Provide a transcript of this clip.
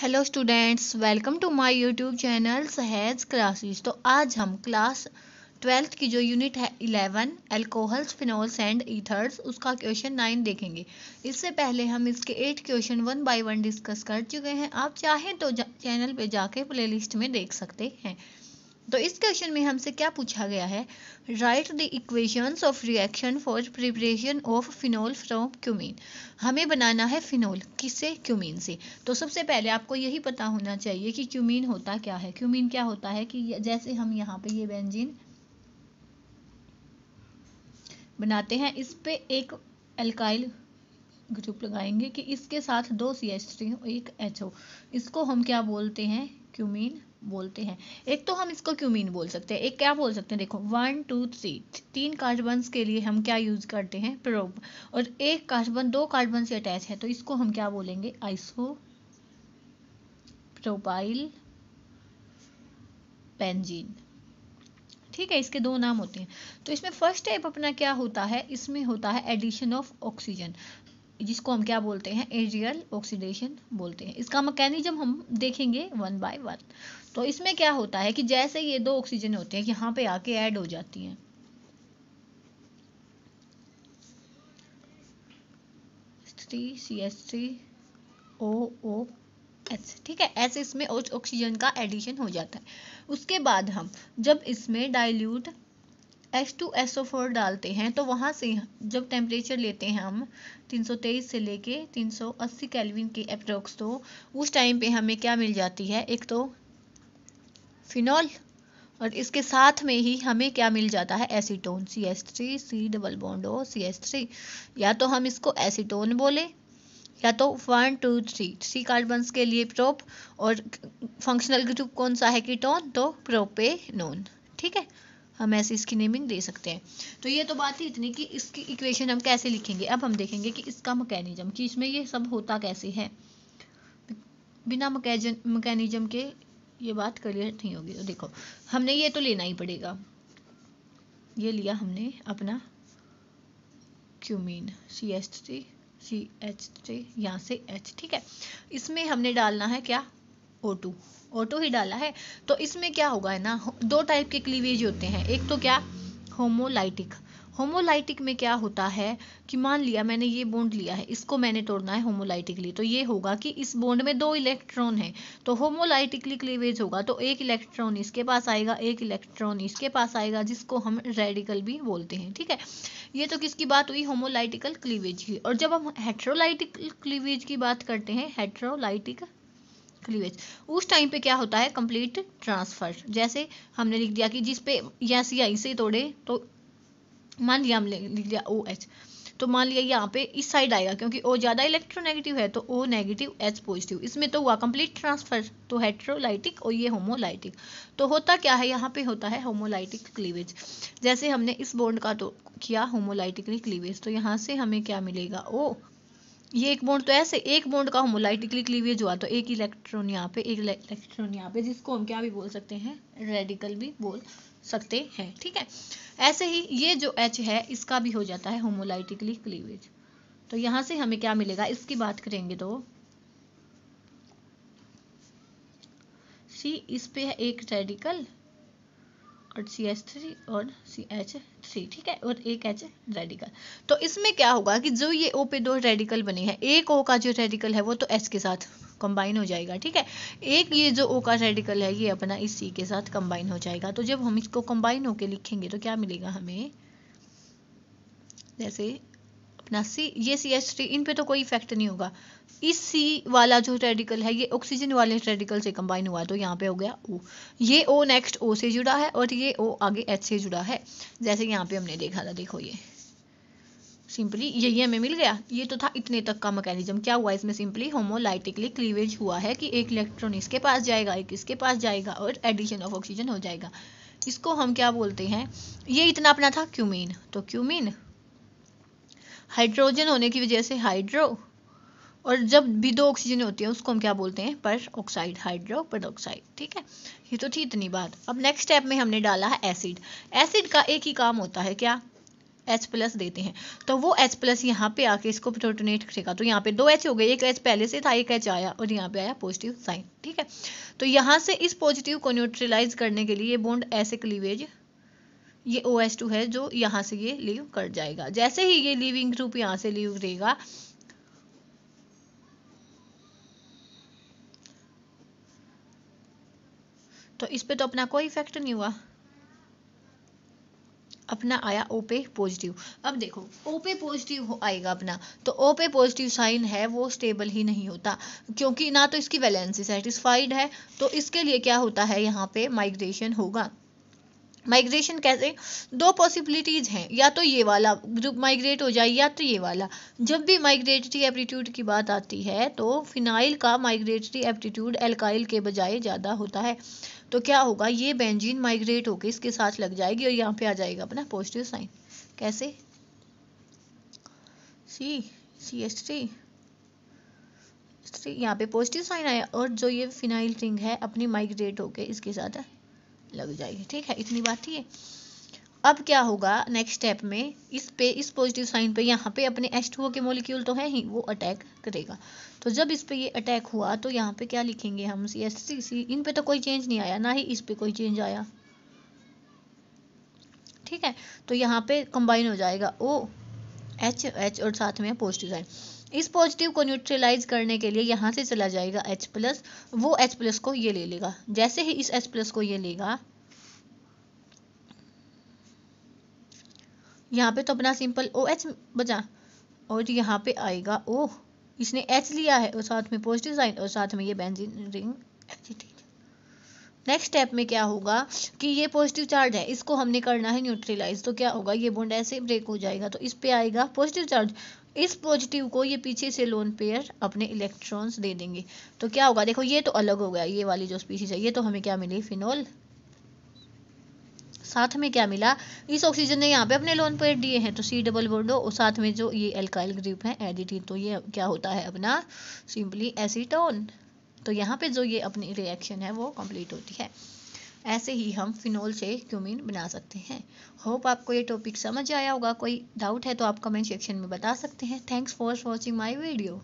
hello students welcome to my YouTube channel Sahej classes तो आज हम क्लास ट्वेल्थ की जो यूनिट है eleven alcohols phenols and ethers उसका क्वेश्चन नाइन देखेंगे इससे पहले हम इसके eight question one by one discuss कर चुके हैं आप चाहें तो चैनल पे जाके प्लेलिस्ट में देख सकते हैं तो इस क्वेश्चन में हमसे क्या पूछा गया है write the equations of reaction for preparation of phenol from cumene हमें बनाना है फिनोल किससे क्यूमीन से तो सबसे पहले आपको यही पता होना चाहिए कि क्यूमीन होता क्या है क्यूमीन क्या होता है कि जैसे हम यहाँ पे ये बेंजीन बनाते हैं इस पे एक अल्काइल ग्रुप लगाएंगे कि इसके साथ दो सी एच थ्री एक एच ओ इसको हम क्या बोलते हैं क्यूमीन बोलते हैं एक तो हम इसको क्यूमीन बोल सकते हैं एक क्या बोल सकते हैं देखो वन टू थ्री तीन कार्बन के लिए हम क्या यूज़ करते हैं प्रोब और एक कार्बन दो कार्बन से अटैच है तो इसको हम क्या बोलेंगे आइसो प्रोपाइल पेंजीन ठीक है इसके दो नाम होते हैं तो इसमें फर्स्ट टाइप अपना क्या होता है इसमें होता है एडिशन ऑफ ऑक्सीजन जिसको हम क्या बोलते हैं एजियल ऑक्सीडेशन बोलते हैं इसका मैकेनिज्म हम देखेंगे वन बाय वन तो इसमें क्या होता है कि जैसे ये दो ऑक्सीजन होते हैं यहाँ पे आके ऐड हो जाती हैं C S three O O H ठीक है ऐसे इसमें ऑक्सीजन का एडिशन हो जाता है उसके बाद हम जब इसमें डाइल्यूट H2SO4 डालते हैं तो वहाँ से जब टेम्परेचर लेते हैं हम 323 से लेके 380 केल्विन के अप्रोक्स तो उस टाइम पे हमें क्या मिल जाती है एक तो फिनॉल और इसके साथ में ही हमें क्या मिल जाता है acetone C S three C double बॉन्डो सी एस थ्री या तो हम इसको एसीटोन बोले या तो one two three three carbon के लिए प्रोप और फंक्शनल ग्रुप कौन सा है कीटोन तो प्रोपेनोन ठीक है हम ऐसे इसकी नेमिंग दे सकते हैं तो ये तो बात ही इतनी कि इसकी इक्वेशन हम कैसे लिखेंगे अब हम देखेंगे कि इसका मकैनिज्म कि इसमें ये सब होता कैसे है बिना मकैजन मकैनिज्म के ये बात क्लियर नहीं होगी तो देखो हमने ये तो लेना ही पड़ेगा ये लिया हमने अपना cumene C H three C H three यहाँ से एच ठीक है इसमें हमने डालना है क्या O2 O2 ही डाला है तो इसमें क्या होगा है ना दो टाइप के क्लीवेज होते हैं एक तो क्या होमोलाइटिक होमोलाइटिक में क्या होता है कि मान लिया मैंने ये बोन्ड लिया है इसको मैंने तोड़ना है होमोलाइटिकली तो ये होगा कि इस बोन्ड में दो इलेक्ट्रॉन है तो होमोलाइटिकली क्लीवेज होगा तो एक इलेक्ट्रॉन इसके पास आएगा एक इलेक्ट्रॉन इसके पास आएगा जिसको हम रेडिकल भी बोलते हैं ठीक है ये तो किसकी बात हुई होमोलाइटिकल क्लीवेज की और जब हम हेट्रोलाइटिकल क्लीवेज की बात करते हैं हेट्रोलाइटिक क्लीवेज उस टाइम पे क्या होता है कंप्लीट ट्रांसफर जैसे हमने लिख दिया कि जिस पे या सी आई से तोड़े तो मान लिया हमने लिख दिया ओ एच तो मान लिया यहाँ पे इस साइड आएगा क्योंकि ओ ज़्यादा इलेक्ट्रोनेगेटिव है तो ओ नेगेटिव एच पॉजिटिव इसमें तो हुआ कंप्लीट ट्रांसफर तो हेट्रोलाइटिक और ये होमोलाइटिक तो होता क्या है यहाँ पे होता है होमोलाइटिक क्लीवेज जैसे हमने इस बॉन्ड का तो किया होमोलाइटिकली क्लीवेज तो यहाँ से हमें क्या मिलेगा ओ ये एक बॉन्ड तो ऐसे एक बॉन्ड का होमोलाइटिकली क्लीवेज हुआ तो एक इलेक्ट्रॉन यहाँ पे एक इलेक्ट्रॉन यहाँ पे जिसको हम क्या भी बोल सकते हैं रेडिकल भी बोल सकते हैं ठीक है ऐसे ही ये जो एच है इसका भी हो जाता है होमोलाइटिकली क्लीवेज तो यहां से हमें क्या मिलेगा इसकी बात करेंगे तो सी इस पे है एक रेडिकल और सी एच थ्री और सी एच थ्री ठीक है और एक एच रेडिकल तो इसमें क्या होगा कि जो ये ओ पे दो रेडिकल बने हैं एक ओ का जो रेडिकल है वो तो एच के साथ कंबाइन हो जाएगा ठीक है एक ये जो ओ का रेडिकल है ये अपना इस सी के साथ कंबाइन हो जाएगा तो जब हम इसको कंबाइन होके लिखेंगे तो क्या मिलेगा हमें जैसे अपना सी ये सी एच थ्री इन पे तो कोई इफेक्ट नहीं होगा इस सी वाला जो रेडिकल है ये ऑक्सीजन वाले रेडिकल से कंबाइन हुआ तो यहाँ पे हो गया ओ ये ओ नेक्स्ट ओ से जुड़ा है और ये ओ आगे एच से जुड़ा है जैसे यहाँ पे हमने देखा था देखो ये सिंपली यही हमें मिल गया ये तो था इतने तक का मैकेनिज्म क्या हुआ इसमें सिंपली होमोलाइटिकली क्लीवेज हुआ है कि एक इलेक्ट्रॉन इसके पास जाएगा एक इसके पास जाएगा और एडिशन ऑफ ऑक्सीजन हो जाएगा इसको हम क्या बोलते हैं ये इतना अपना था क्यूमीन तो क्यूमीन हाइड्रोजन होने की वजह से हाइड्रो और जब भी दो ऑक्सीजन होती है उसको हम क्या बोलते हैं पर ऑक्साइड हाइड्रो ऑक्साइड ठीक है ये तो थी इतनी बात अब नेक्स्ट स्टेप में हमने डाला है एसिड एसिड का एक ही काम होता है क्या एच प्लस देते हैं तो वो एच प्लस यहाँ पे आके इसको प्रोटोनेट करेगा तो यहाँ पे दो एच हो गए एक एच पहले से था एक एच आया और यहाँ पे आया पॉजिटिव साइन ठीक है तो यहाँ से इस पॉजिटिव को न्यूट्रलाइज करने के लिए बोन्ड ऐसे क्लीवेज ये ओ एस टू है जो यहाँ से ये लीव कर जाएगा जैसे ही ये लिविंग ग्रुप यहाँ से लीव देगा तो इस पे तो अपना कोई इफेक्ट नहीं हुआ अपना आया ओपे पॉजिटिव e अब देखो ओपे पॉजिटिव e आएगा अपना तो ओपे पॉजिटिव साइन है वो स्टेबल ही नहीं होता क्योंकि ना तो इसकी वैलेंसी सेटिस्फाइड है तो इसके लिए क्या होता है यहाँ पे माइग्रेशन होगा माइग्रेशन कैसे दो पॉसिबिलिटीज़ हैं या तो ये वाला ग्रुप माइग्रेट हो जाए या तो ये वाला जब भी माइग्रेटरी एप्टीट्यूड की बात आती है तो फिनाइल का माइग्रेटरी एप्टीट्यूड एल्काइल के बजाय ज़्यादा होता है तो क्या होगा ये बेंजीन माइग्रेट होकर इसके साथ लग जाएगी और यहाँ पे आ जाएगा अपना पॉजिटिव साइन कैसे C C S three three यहाँ पे पॉजिटिव साइन आया और जो ये फिनाइल रिंग है अपनी माइग्रेट होके इसके साथ है लग जाएगी ठीक है इतनी बात ठीक है अब क्या होगा नेक्स्ट स्टेप में इस पे इस पॉजिटिव साइन पे यहाँ पे अपने एच टू के मोलिक्यूल तो है ही वो अटैक करेगा तो जब इस पे ये अटैक हुआ तो यहाँ पे क्या लिखेंगे हम सी एस सी सी इन पे तो कोई चेंज नहीं आया ना ही इस पे कोई चेंज आया ठीक है तो यहाँ पे कंबाइन हो जाएगा ओ एच एच और साथ में पॉजिटिव साइन इस पॉजिटिव को न्यूट्रलाइज करने के लिए यहाँ से चला जाएगा H प्लस वो H प्लस को ये ले लेगा जैसे ही इस H प्लस को ये लेगा यहाँ पे तो अपना सिंपल ओ OH बचा और यहाँ पे आएगा ओ इसने H लिया है और साथ में पॉजिटिव साइन और साथ में ये बेंजीन रिंग नेक्स्ट स्टेप में क्या होगा कि ये पॉजिटिव चार्ज है इसको हमने करना है न्यूट्रलाइज तो क्या होगा ये बॉन्ड ऐसे ब्रेक हो जाएगा तो इस पे आएगा पॉजिटिव चार्ज इस पॉजिटिव को ये पीछे से लोन पेयर अपने इलेक्ट्रॉन्स दे देंगे तो क्या होगा देखो ये तो अलग हो गया ये वाली जो स्पीसीज है ये तो हमें क्या मिली फिनोल साथ में क्या मिला इस ऑक्सीजन ने यहाँ पे अपने लोन पेयर दिए हैं तो सी डबल बोर्डो और साथ में जो ये एल्काइल ग्रुप है एडिटिन तो ये क्या होता है अपना सिंपली एसीटोन तो यहाँ पे जो ये अपनी रिएक्शन है वो कंप्लीट होती है ऐसे ही हम फिनोल से क्यूमिन बना सकते हैं होप आपको ये टॉपिक समझ आया होगा कोई डाउट है तो आप कमेंट सेक्शन में बता सकते हैं thanks for watching my video